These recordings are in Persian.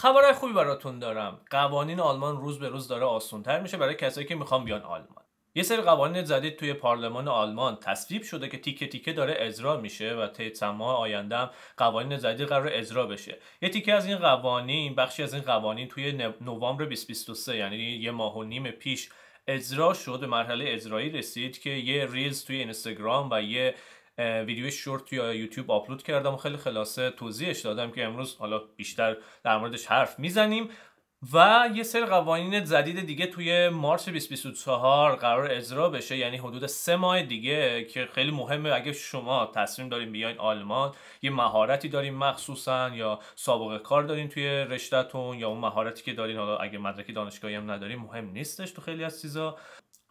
خبرهای خوبی براتون دارم قوانین آلمان روز به روز داره آسونتر میشه برای کسایی که میخوان بیان آلمان یه سری قوانین جدید توی پارلمان آلمان تصویب شده که تیکه تیکه داره اجرا میشه و طی چند آینده هم قوانین جدید قرار اجرا بشه یه تیکه از این قوانین بخشی از این قوانین توی نوامبر 2023 یعنی یه ماه و نیم پیش اجرا شد به مرحله اجرایی رسید که یه ریلز توی اینستاگرام و یه ویدیو شورت توی یوتیوب آپلود کردم و خیلی خلاصه توضیحش دادم که امروز حالا بیشتر در موردش حرف میزنیم و یه سری قوانین جدید دیگه توی مارس 2024 قرار اجرا بشه یعنی حدود سه ماه دیگه که خیلی مهمه اگه شما تصمیم دارین بیاین آلمان یه مهارتی داریم مخصوصا یا سابقه کار دارین توی رشتهتون یا اون مهارتی که دارین حالا اگه مدرک دانشگاهی هم ندارین مهم نیستش تو خیلی از چیزا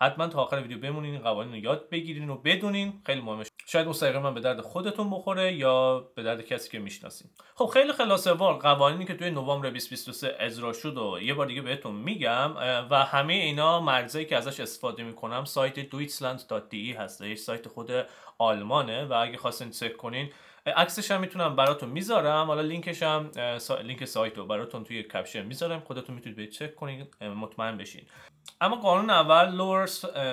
حتما تا آخر ویدیو بمونین قوانین رو یاد بگیرین و بدونین خیلی مهمه شاید مستقیما به درد خودتون بخوره یا به درد کسی که میشناسین خب خیلی خلاصه وار قوانینی که توی نوامبر 2023 اجرا شد و یه بار دیگه بهتون میگم و همه اینا مرزایی که ازش استفاده میکنم سایت هست هستش سایت خود آلمانه و اگه خواستین چک کنین عکسش هم میتونم براتون میذارم حالا لینکش هم لینک سایت رو براتون توی کپشن میذارم خودتون میتونید به چک کنین مطمئن بشین اما قانون اول Lower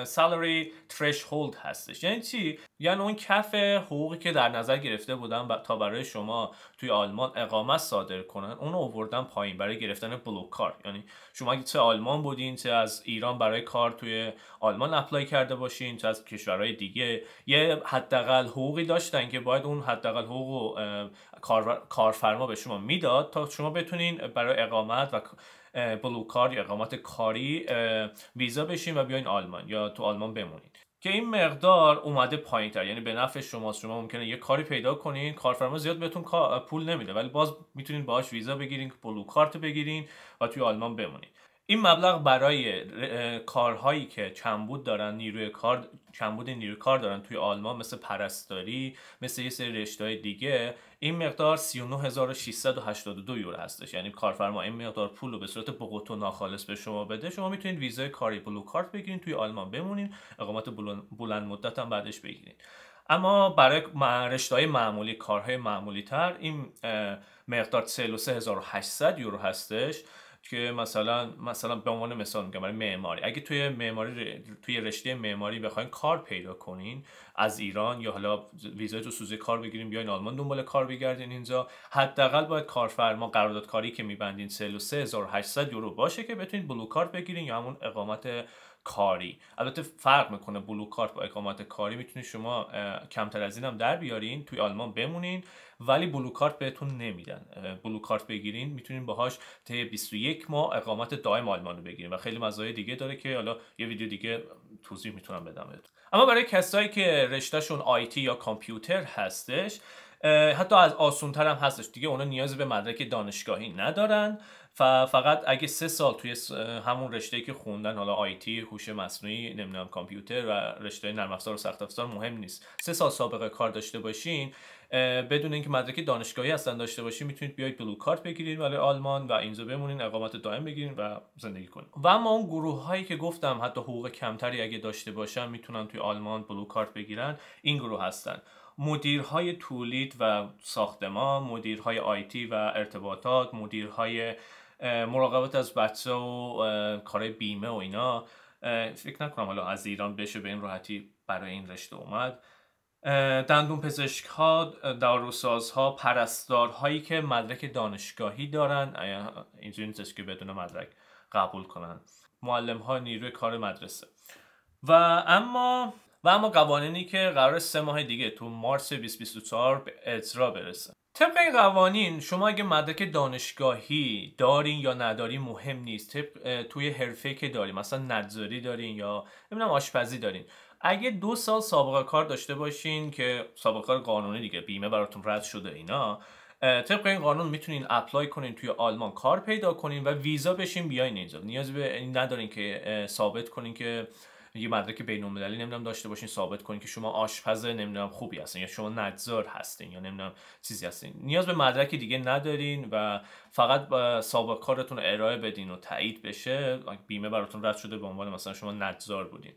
Salary Threshold هستش یعنی چی یعنی اون کف حقوقی که در نظر گرفته بودن تا برای شما توی آلمان اقامت صادر کنن اون اووردن پایین برای گرفتن بلوک کار یعنی شما چه آلمان بودین چه از ایران برای کار توی آلمان اپلای کرده باشین چه از کشورهای دیگه یه حداقل حقوقی داشتن که باید اون حداقل حقوق کارفرما به شما میداد تا شما بتونین برای اقامت و بلو یا اقامت کاری ویزا بشین و بیاین آلمان یا تو آلمان بمونین که این مقدار اومده پایین تر یعنی به نفع شما شما ممکنه یه کاری پیدا کنین کارفرما زیاد بهتون پول نمیده ولی باز میتونین باهاش ویزا بگیرین بلو کارت بگیرین و توی آلمان بمونین این مبلغ برای کارهایی که کمبود دارن نیروی کار کمبود نیروی کار دارن توی آلمان مثل پرستاری مثل یه سری رشته دیگه این مقدار 39682 یورو هستش یعنی کارفرما این مقدار پول رو به صورت بقوت و ناخالص به شما بده شما میتونید ویزای کاری بلو کارت بگیرید توی آلمان بمونید اقامت بلند مدت هم بعدش بگیرید اما برای رشته معمولی کارهای معمولی تر این مقدار 33800 یورو هستش که مثلا مثلا به عنوان مثال میگم برای معماری اگه توی معماری توی رشته معماری بخواین کار پیدا کنین از ایران یا حالا ویزای تو سوزه کار بگیریم بیاین آلمان دنبال کار بگردین اینجا حداقل باید کارفرما قرارداد کاری که میبندین 33800 یورو باشه که بتونین بلو کارت بگیرین یا همون اقامت کاری البته فرق میکنه بلو کارت با اقامت کاری میتونید شما کمتر از اینم در بیارین توی آلمان بمونین ولی بلو کارت بهتون نمیدن بلو کارت بگیرین میتونین باهاش تا 21 ماه اقامت دائم آلمان رو بگیرین و خیلی مزایای دیگه داره که حالا یه ویدیو دیگه توضیح میتونم بدم اما برای کسایی که رشتهشون آیتی یا کامپیوتر هستش حتی از آسونتر هم هستش دیگه اونا نیاز به مدرک دانشگاهی ندارن فقط اگه سه سال توی همون رشته که خوندن حالا آیتی هوش مصنوعی نمیدونم کامپیوتر و رشته نرم افزار و سخت افزار مهم نیست سه سال سابقه کار داشته باشین بدون اینکه مدرک دانشگاهی اصلا داشته باشین میتونید بیاید بلو کارت بگیرید ولی آلمان و اینجا بمونین اقامت دائم بگیرین و زندگی کنید و اما اون گروه هایی که گفتم حتی حقوق کمتری اگه داشته باشن میتونن توی آلمان بلو کارت بگیرن این گروه هستن مدیرهای تولید و ساختمان مدیرهای آیتی و ارتباطات مدیرهای مراقبت از بچه و کارهای بیمه و اینا فکر نکنم حالا از ایران بشه به این راحتی برای این رشته اومد دندون پزشک ها داروساز ها پرستار هایی که مدرک دانشگاهی دارن اینجوری نیستش که بدون مدرک قبول کنن معلم ها نیروی کار مدرسه و اما و اما قوانینی که قرار سه ماه دیگه تو مارس 2024 به اجرا برسه طبق این قوانین شما اگه مدرک دانشگاهی دارین یا ندارین مهم نیست طبق توی حرفه که دارین مثلا نجاری دارین یا نمیدونم آشپزی دارین اگه دو سال سابقه کار داشته باشین که سابقه کار قانونی دیگه بیمه براتون رد شده اینا طبق این قانون میتونین اپلای کنین توی آلمان کار پیدا کنین و ویزا بشین بیاین اینجا نیازی به این ندارین که ثابت کنین که یه مدرک بین المللی نمیدونم داشته باشین ثابت کنین که شما آشپز نمیدونم خوبی هستین یا شما نجار هستین یا نمیدونم چیزی هستین نیاز به مدرک دیگه ندارین و فقط با سابقه کارتون ارائه بدین و تایید بشه بیمه براتون رد شده به عنوان مثلا شما نجار بودین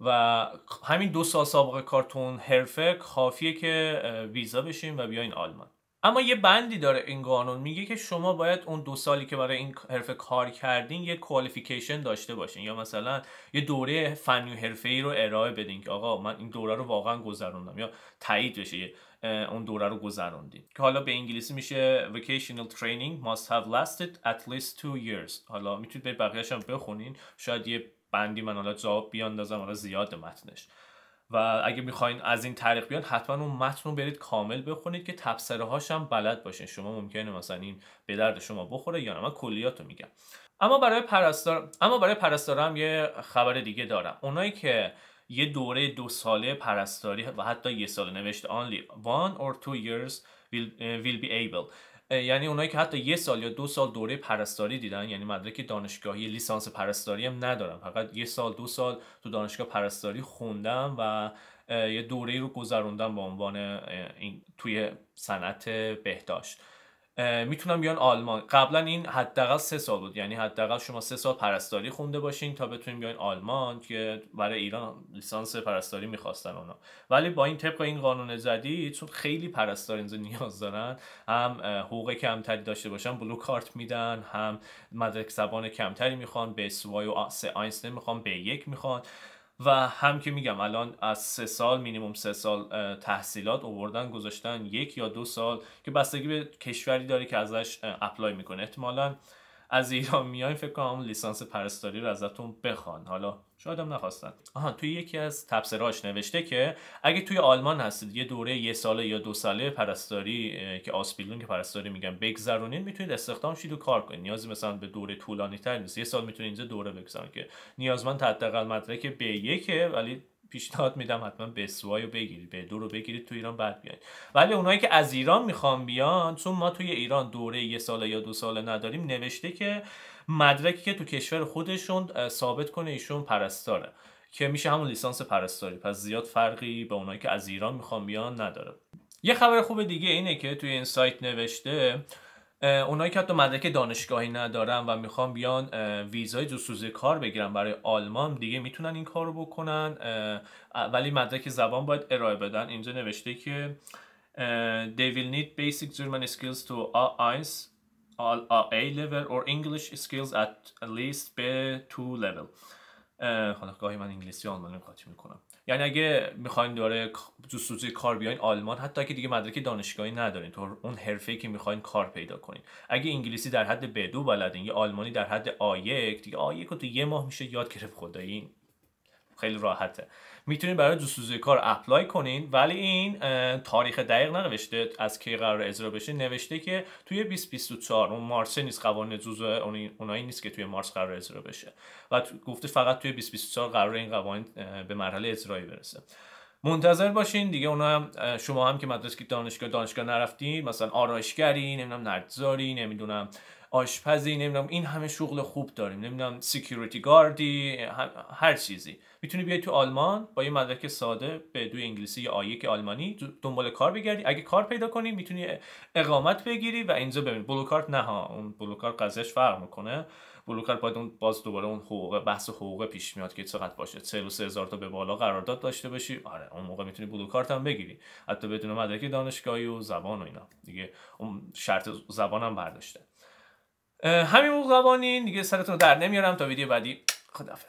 و همین دو سال سابقه کارتون حرفه کافیه که ویزا بشین و بیاین آلمان اما یه بندی داره این قانون میگه که شما باید اون دو سالی که برای این حرفه کار کردین یه کوالیفیکیشن داشته باشین یا مثلا یه دوره فنی و حرفه ای رو ارائه بدین که آقا من این دوره رو واقعا گذروندم یا تایید بشه اون دوره رو گذروندین که حالا به انگلیسی میشه vocational training must have lasted at least two years حالا میتونید به بقیه‌ش بخونین شاید یه بندی من حالا جواب بیاندازم حالا زیاد متنش و اگه میخواین از این طریق بیان حتما اون متن رو برید کامل بخونید که تبصره هاش هم بلد باشین شما ممکنه مثلا این به درد شما بخوره یا نه من کلیات رو میگم اما برای پرستار اما برای هم یه خبر دیگه دارم اونایی که یه دوره دو ساله پرستاری و حتی یه سال نوشته only one or two years will, will be able یعنی اونایی که حتی یه سال یا دو سال دوره پرستاری دیدن یعنی مدرک دانشگاهی لیسانس پرستاری هم ندارم فقط یه سال دو سال تو دانشگاه پرستاری خوندم و یه دوره رو گذروندم به عنوان این توی صنعت بهداشت میتونم بیان آلمان قبلا این حداقل سه سال بود یعنی حداقل شما سه سال پرستاری خونده باشین تا بتونین بیان آلمان که برای ایران لیسانس پرستاری میخواستن اونا ولی با این طبق این قانون زدی چون خیلی پرستار اینجا نیاز دارن هم حقوق کمتری داشته باشن بلو کارت میدن هم مدرک زبان کمتری میخوان به سوای و آینس نمیخوان به یک میخوان و هم که میگم الان از سه سال مینیموم سه سال تحصیلات اووردن گذاشتن یک یا دو سال که بستگی به کشوری داره که ازش اپلای میکنه احتمالاً از ایران میای فکر کنم لیسانس پرستاری رو ازتون بخوان حالا شاید هم نخواستن آها توی یکی از تبصراش نوشته که اگه توی آلمان هستید یه دوره یه ساله یا دو ساله پرستاری که آسپیلون که پرستاری میگن بگذرونید میتونید استخدام شید و کار کنید نیازی مثلا به دوره طولانی تر نیست یه سال میتونید اینجا دوره بگذرونید که نیازمند حداقل مدرک B1 ولی پیشنهاد میدم حتما به رو بگیری به دو رو بگیرید تو ایران بعد بیاید ولی اونایی که از ایران میخوان بیان چون ما توی ایران دوره یه ساله یا دو ساله نداریم نوشته که مدرکی که تو کشور خودشون ثابت کنه ایشون پرستاره که میشه همون لیسانس پرستاری پس زیاد فرقی به اونایی که از ایران میخوان بیان نداره یه خبر خوب دیگه اینه که توی این سایت نوشته اونایی که حتی مدرک دانشگاهی ندارن و میخوان بیان ویزای جستجوی کار بگیرن برای آلمان دیگه میتونن این کار رو بکنن ولی مدرک زبان باید ارائه بدن اینجا نوشته که they will need basic German skills to A1 A level or English skills at least B2 level حالا من انگلیسی آلمانی قاطی میکنم یعنی اگه میخواین دوره جستجوی کار بیاین آلمان حتی اگه دیگه مدرک دانشگاهی ندارین تو اون حرفه‌ای که میخواین کار پیدا کنین اگه انگلیسی در حد بدو بلدین یا آلمانی در حد آیک دیگه آیک رو تو یه ماه میشه یاد گرفت خدایی خیلی راحته میتونید برای جستجوی کار اپلای کنین ولی این تاریخ دقیق ننوشته از کی قرار اجرا بشه نوشته که توی 2024 اون مارس نیست قوانین جزء اونایی نیست که توی مارس قرار اجرا بشه و گفته فقط توی 2024 قرار این قوانین به مرحله اجرایی برسه منتظر باشین دیگه اونا شما هم که مدرسه دانشگاه دانشگاه نرفتین مثلا آرایشگری نمیدونم نردزاری نمیدونم آشپزی نمیدونم این همه شغل خوب داریم نمیدونم سکیوریتی گاردی هر چیزی میتونی بیای تو آلمان با یه مدرک ساده به دو انگلیسی یا آیک آلمانی دنبال کار بگردی اگه کار پیدا کنی میتونی اقامت بگیری و اینجا ببین بلوکارت نه اون بلوکارت قضیهش فرق میکنه بلوکارت باید باز دوباره اون حقوق بحث حقوق پیش میاد که چقدر باشه 43 هزار تا به بالا قرارداد داشته باشی آره اون موقع میتونی بلوکارت هم بگیری حتی بدون مدرک دانشگاهی و زبان و اینا دیگه اون شرط زبانم برداشته همین قوانین دیگه سرتون در نمیارم تا ویدیو بعدی خداحافظ